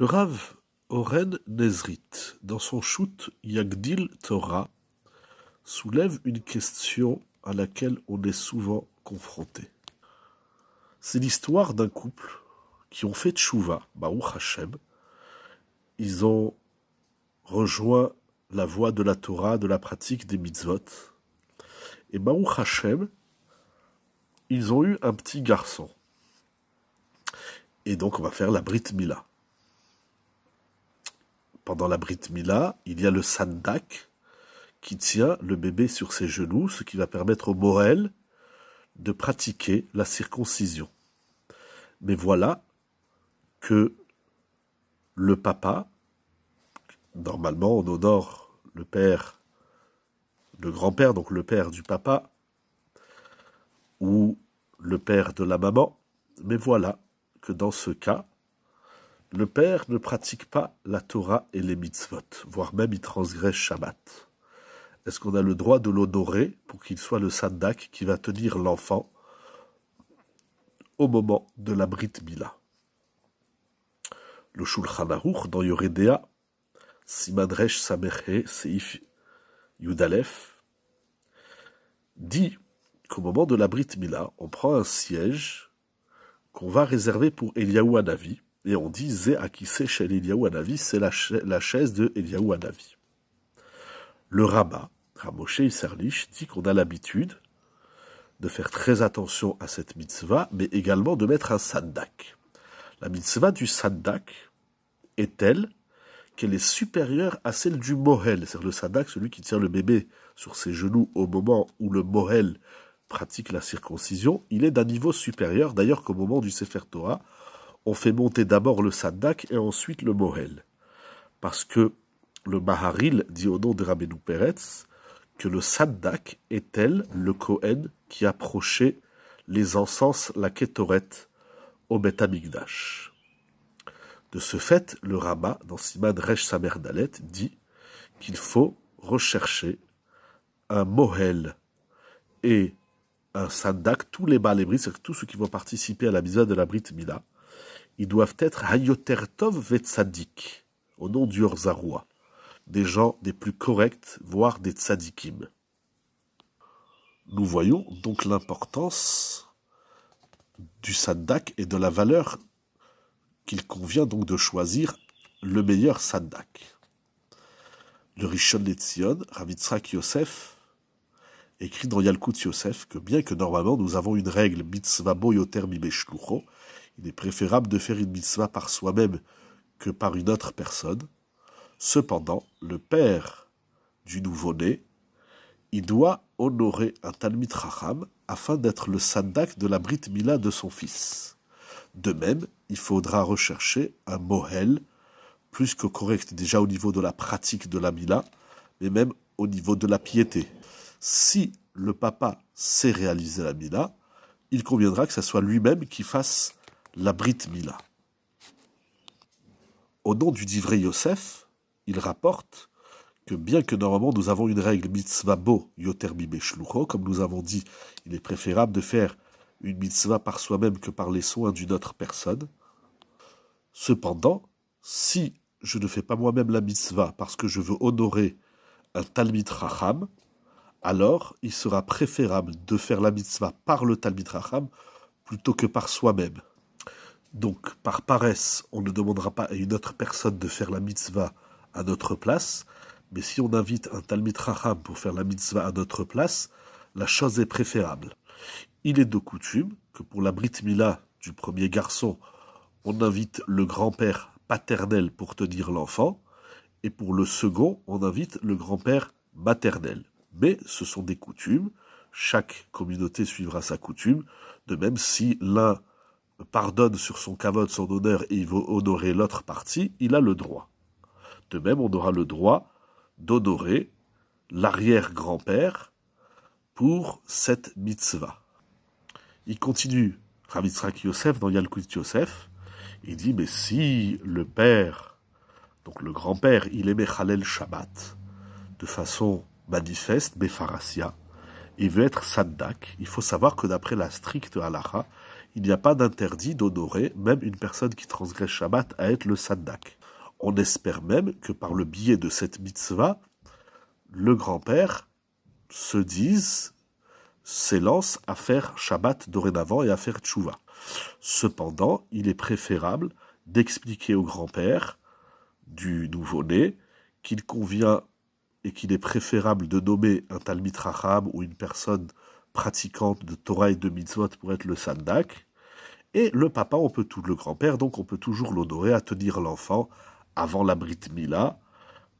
Le Rav Oren Nezrit, dans son shoot Yagdil Torah, soulève une question à laquelle on est souvent confronté. C'est l'histoire d'un couple qui ont fait tchouva, Baruch Hashem. Ils ont rejoint la voie de la Torah, de la pratique des mitzvot. Et Baruch Hashem, ils ont eu un petit garçon. Et donc on va faire la Brit Mila pendant la Brit Mila, il y a le Sandak qui tient le bébé sur ses genoux, ce qui va permettre au Morel de pratiquer la circoncision. Mais voilà que le papa, normalement on honore le père, le grand-père, donc le père du papa, ou le père de la maman, mais voilà que dans ce cas, le père ne pratique pas la Torah et les mitzvot, voire même il transgresse Shabbat. Est-ce qu'on a le droit de l'honorer pour qu'il soit le sandak qui va tenir l'enfant au moment de la Brit Mila Le Shulchan Aruch dans Yoredea, Simadresh Samerhe Seif Yudalef, dit qu'au moment de la Brit Mila, on prend un siège qu'on va réserver pour Eliyahu Anavi, et on dit Zé Akise chez Eliyahu Anavi, c'est la, chaise de Eliahu Anavi. Le rabbin, Ramoshe Iserlich dit qu'on a l'habitude de faire très attention à cette mitzvah, mais également de mettre un saddak. La mitzvah du saddak est telle qu'elle est supérieure à celle du mohel, c'est-à-dire le saddak, celui qui tient le bébé sur ses genoux au moment où le mohel pratique la circoncision, il est d'un niveau supérieur, d'ailleurs qu'au moment du Sefer Torah, on fait monter d'abord le sandak et ensuite le Mohel. Parce que le Maharil dit au nom de Rabbeinu Peretz que le sandak est tel le Kohen qui approchait les encens, la Ketoret, au Bet De ce fait, le Rama, dans Simad Resh Samerdalet, dit qu'il faut rechercher un Mohel et un Sandak, tous les Balébris, c'est-à-dire tous ceux qui vont participer à la misère de la Brit Mila, ils doivent être Hayotertov Vetzadik, au nom du Orzaroua, des gens des plus corrects, voire des tzadikim. Nous voyons donc l'importance du saddak et de la valeur qu'il convient donc de choisir le meilleur saddak. Le Rishon Tzion, Ravitzrak Yosef, écrit dans Yalkut Yosef que bien que normalement nous avons une règle mitzvah boyoter il est préférable de faire une mitzvah par soi-même que par une autre personne. Cependant, le père du nouveau-né, il doit honorer un Talmid Raham afin d'être le sandak de la Brit Mila de son fils. De même, il faudra rechercher un Mohel, plus que correct déjà au niveau de la pratique de la Mila, mais même au niveau de la piété. Si le papa sait réaliser la Mila, il conviendra que ce soit lui-même qui fasse la Brit Mila. Au nom du divré Yosef, il rapporte que bien que normalement nous avons une règle mitzvah bo yoter bibeshlucho, comme nous avons dit, il est préférable de faire une mitzvah par soi-même que par les soins d'une autre personne. Cependant, si je ne fais pas moi-même la mitzvah parce que je veux honorer un Talmid Racham, alors il sera préférable de faire la mitzvah par le Talmid Racham plutôt que par soi-même. Donc, par paresse, on ne demandera pas à une autre personne de faire la mitzvah à notre place, mais si on invite un Talmid Raham pour faire la mitzvah à notre place, la chose est préférable. Il est de coutume que pour la Brit Mila du premier garçon, on invite le grand-père paternel pour tenir l'enfant, et pour le second, on invite le grand-père maternel. Mais ce sont des coutumes, chaque communauté suivra sa coutume, de même si l'un pardonne sur son cavote son honneur et il veut honorer l'autre partie, il a le droit. De même, on aura le droit d'honorer l'arrière-grand-père pour cette mitzvah. Il continue, Ravitzrak Yosef, dans Yalkut Yosef, il dit, mais si le père, donc le grand-père, il aimait Halel Shabbat, de façon manifeste, Befarasia, il veut être saddak, il faut savoir que d'après la stricte halakha, il n'y a pas d'interdit d'honorer même une personne qui transgresse Shabbat à être le saddak. On espère même que par le biais de cette mitzvah, le grand-père se dise, s'élance à faire Shabbat dorénavant et à faire tchouva. Cependant, il est préférable d'expliquer au grand-père du nouveau-né qu'il convient et qu'il est préférable de nommer un Talmid racham ou une personne pratiquante de Torah et de Mitzvot pour être le Sandak. Et le papa, on peut tout, le grand-père, donc on peut toujours l'honorer à tenir l'enfant avant la Brit Mila,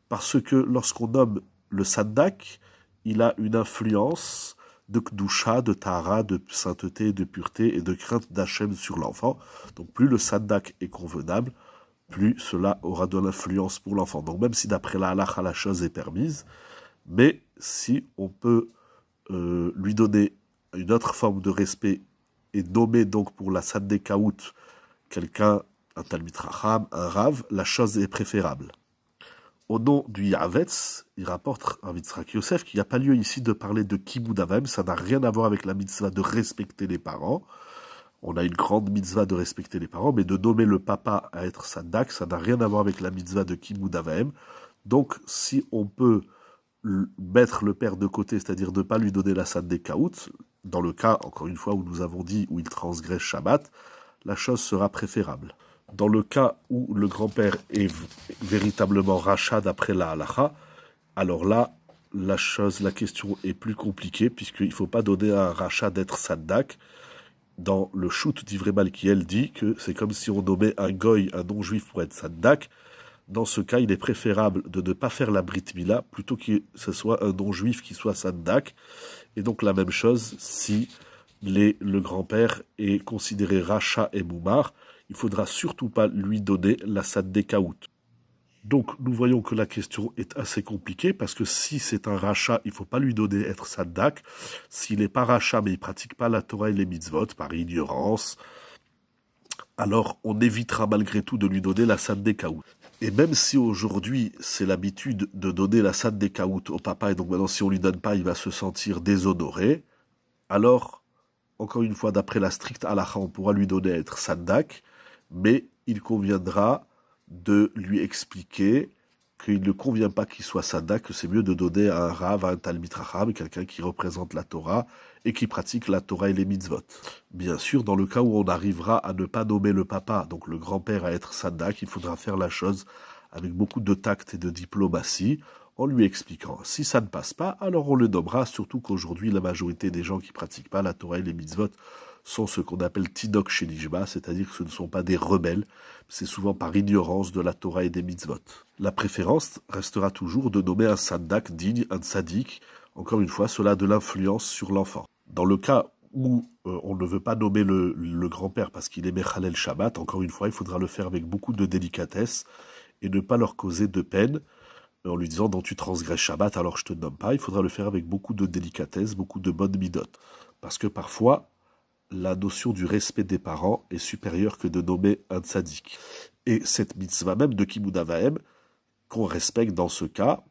parce que lorsqu'on nomme le Sandak, il a une influence de Kdusha, de tara, de sainteté, de pureté et de crainte d'Hachem sur l'enfant. Donc plus le Sandak est convenable, plus cela aura de l'influence pour l'enfant. Donc même si d'après la halacha la chose est permise, mais si on peut euh, lui donner une autre forme de respect et nommer donc pour la Kaout, quelqu'un, un talmit Raham, un Rav, la chose est préférable. Au nom du Yavetz, il rapporte un Yitzhak Yosef qu'il n'y a pas lieu ici de parler de Kibud ça n'a rien à voir avec la mitzvah de respecter les parents on a une grande mitzvah de respecter les parents, mais de nommer le papa à être Sadak, ça n'a rien à voir avec la mitzvah de Kimou Donc, si on peut mettre le père de côté, c'est-à-dire ne pas lui donner la salle des kaout, dans le cas, encore une fois, où nous avons dit où il transgresse Shabbat, la chose sera préférable. Dans le cas où le grand-père est véritablement rachat d'après la halacha, alors là, la chose, la question est plus compliquée, puisqu'il ne faut pas donner à un rachat d'être saddak, dans le shoot d'ivré Malkiel dit que c'est comme si on nommait un goy, un non-juif pour être sadak. Dans ce cas, il est préférable de ne pas faire la Brit Mila plutôt que ce soit un non-juif qui soit sadak. Et donc la même chose si le grand-père est considéré Racha et Moumar, il faudra surtout pas lui donner la Saddekaout. Donc nous voyons que la question est assez compliquée parce que si c'est un rachat, il ne faut pas lui donner être saddak. S'il n'est pas rachat mais il ne pratique pas la Torah et les mitzvot par ignorance, alors on évitera malgré tout de lui donner la Saddekaout. Et même si aujourd'hui c'est l'habitude de donner la Saddekaout au papa et donc maintenant si on lui donne pas il va se sentir déshonoré, alors encore une fois d'après la stricte halakha on pourra lui donner être saddak, mais il conviendra de lui expliquer qu'il ne convient pas qu'il soit sadak, que c'est mieux de donner à un rav, à un racham, quelqu'un qui représente la Torah et qui pratique la Torah et les mitzvot. Bien sûr, dans le cas où on arrivera à ne pas nommer le papa, donc le grand-père à être sadak, il faudra faire la chose avec beaucoup de tact et de diplomatie en lui expliquant si ça ne passe pas, alors on le nommera, surtout qu'aujourd'hui la majorité des gens qui pratiquent pas la Torah et les mitzvot sont ce qu'on appelle tidok shenishba, c'est-à-dire que ce ne sont pas des rebelles, c'est souvent par ignorance de la Torah et des mitzvot. La préférence restera toujours de nommer un sandak digne, un sadik. encore une fois, cela a de l'influence sur l'enfant. Dans le cas où euh, on ne veut pas nommer le, grand-père parce qu'il aimait Khalel Shabbat, encore une fois, il faudra le faire avec beaucoup de délicatesse et ne pas leur causer de peine euh, en lui disant non tu transgresses Shabbat alors je te nomme pas, il faudra le faire avec beaucoup de délicatesse, beaucoup de bonne midote. Parce que parfois, la notion du respect des parents est supérieure que de nommer un tzaddik. Et cette mitzvah même de kimudavahem qu'on respecte dans ce cas,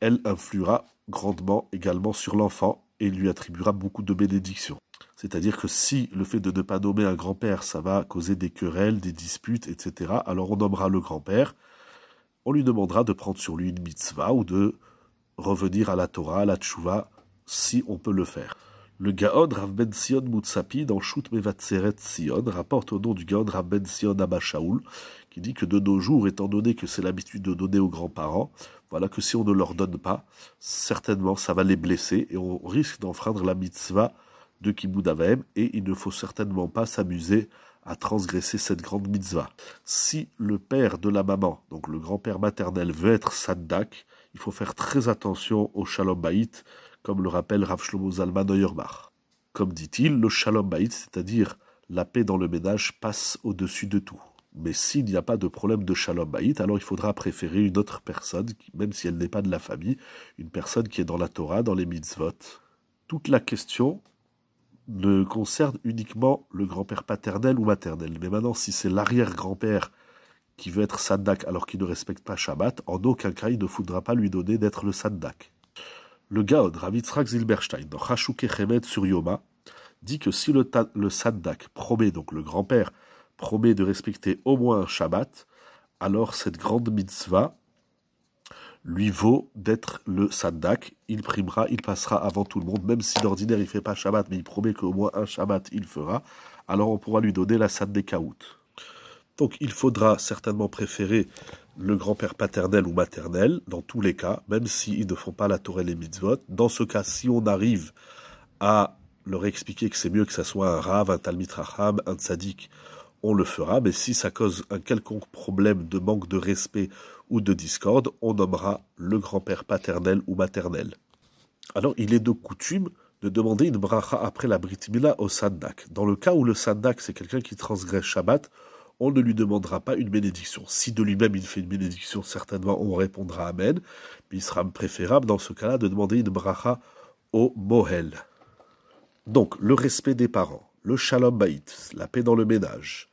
elle influera grandement également sur l'enfant et lui attribuera beaucoup de bénédictions. C'est-à-dire que si le fait de ne pas nommer un grand-père, ça va causer des querelles, des disputes, etc., alors on nommera le grand-père, on lui demandera de prendre sur lui une mitzvah ou de revenir à la Torah, à la tchouva, si on peut le faire. Le Gaon Rav Ben Sion Mutsapi dans Shout Mevatseret Sion, rapporte au nom du Gaon Rav Ben Sion Abba Shaul, qui dit que de nos jours, étant donné que c'est l'habitude de donner aux grands-parents, voilà que si on ne leur donne pas, certainement ça va les blesser et on risque d'enfreindre la mitzvah de Avaim et il ne faut certainement pas s'amuser à transgresser cette grande mitzvah. Si le père de la maman, donc le grand-père maternel, veut être saddak, il faut faire très attention au shalom baït, comme le rappelle Rav Shlomo Zalman Neuerbach. Comme dit-il, le shalom baït, c'est-à-dire la paix dans le ménage, passe au-dessus de tout. Mais s'il n'y a pas de problème de shalom baït, alors il faudra préférer une autre personne, même si elle n'est pas de la famille, une personne qui est dans la Torah, dans les mitzvot. Toute la question ne concerne uniquement le grand-père paternel ou maternel. Mais maintenant, si c'est l'arrière-grand-père qui veut être sandak alors qu'il ne respecte pas Shabbat, en aucun cas il ne faudra pas lui donner d'être le sandak. Le Gaon Ravitzrak Zilberstein, dans Hashuke Chemed sur Yoma, dit que si le, le promet, donc le grand-père, promet de respecter au moins un Shabbat, alors cette grande mitzvah lui vaut d'être le Saddak. Il primera, il passera avant tout le monde, même si d'ordinaire il ne fait pas Shabbat, mais il promet qu'au moins un Shabbat il fera, alors on pourra lui donner la Saddekaout. Donc il faudra certainement préférer le grand-père paternel ou maternel, dans tous les cas, même s'ils ne font pas la Torah et les mitzvot. Dans ce cas, si on arrive à leur expliquer que c'est mieux que ça soit un Rav, un Talmit un Tzadik, on le fera, mais si ça cause un quelconque problème de manque de respect ou de discorde, on nommera le grand-père paternel ou maternel. Alors, il est de coutume de demander une bracha après la brit au sandak. Dans le cas où le sandak, c'est quelqu'un qui transgresse Shabbat, on ne lui demandera pas une bénédiction. Si de lui-même il fait une bénédiction, certainement on répondra Amen, mais il sera préférable dans ce cas-là de demander une bracha au Mohel. Donc, le respect des parents, le shalom baït, la paix dans le ménage,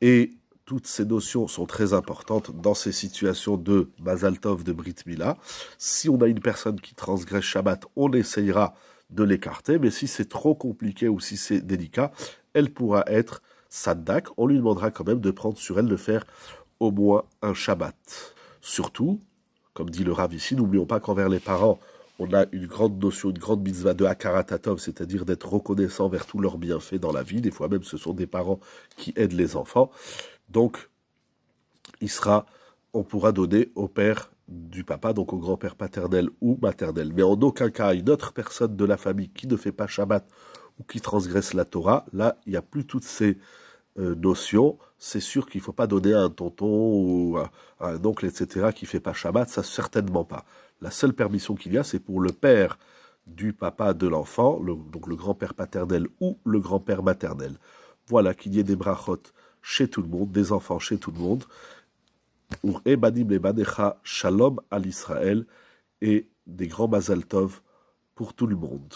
et toutes ces notions sont très importantes dans ces situations de Mazaltov, de Brit Mila. Si on a une personne qui transgresse Shabbat, on essayera de l'écarter, mais si c'est trop compliqué ou si c'est délicat, elle pourra être Saddak, on lui demandera quand même de prendre sur elle de faire au moins un Shabbat. Surtout, comme dit le Rav ici, n'oublions pas qu'envers les parents, on a une grande notion, une grande mitzvah de Hakaratatov, c'est-à-dire d'être reconnaissant vers tous leurs bienfaits dans la vie. Des fois même, ce sont des parents qui aident les enfants. Donc, il sera, on pourra donner au père du papa, donc au grand-père paternel ou maternel. Mais en aucun cas, une autre personne de la famille qui ne fait pas Shabbat ou qui transgresse la Torah, là, il n'y a plus toutes ces euh, notion, c'est sûr qu'il ne faut pas donner à un tonton ou à, un oncle, etc., qui ne fait pas Shabbat, ça certainement pas. La seule permission qu'il y a, c'est pour le père du papa de l'enfant, donc le grand-père paternel ou le grand-père maternel. Voilà, qu'il y ait des brachot chez tout le monde, des enfants chez tout le monde. Shalom à l'Israël et des grands Mazaltov pour tout le monde.